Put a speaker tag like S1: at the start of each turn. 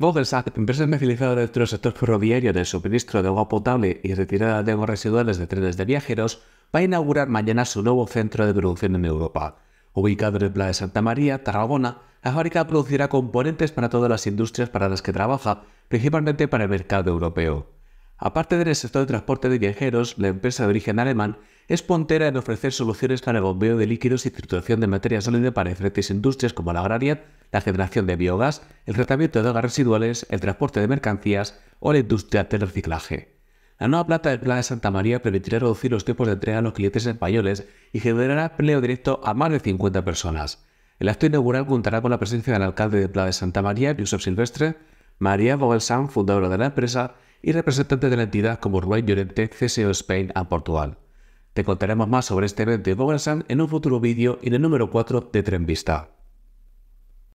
S1: Vogelsack, empresa especializada dentro del sector ferroviario del suministro de agua potable y retirada de aguas residuales de trenes de viajeros va a inaugurar mañana su nuevo centro de producción en Europa. Ubicado en el Pla de Santa María, Tarragona, la fábrica producirá componentes para todas las industrias para las que trabaja, principalmente para el mercado europeo. Aparte del sector de transporte de viajeros, la empresa de origen alemán es pontera en ofrecer soluciones para el bombeo de líquidos y filtración de materia sólida para diferentes industrias como la agraria, la generación de biogás, el tratamiento de drogas residuales, el transporte de mercancías o la industria del reciclaje. La nueva planta del Plan de Santa María permitirá reducir los tiempos de entrega a los clientes españoles y generará empleo directo a más de 50 personas. El acto inaugural contará con la presencia del alcalde de Plan de Santa María, Josep Silvestre, María Vogelsan, fundadora de la empresa, y representante de la entidad como Ruay Llorente, CSO Spain a Portugal. Te contaremos más sobre este evento de Vogelsang en un futuro vídeo y en el número 4 de Trenvista.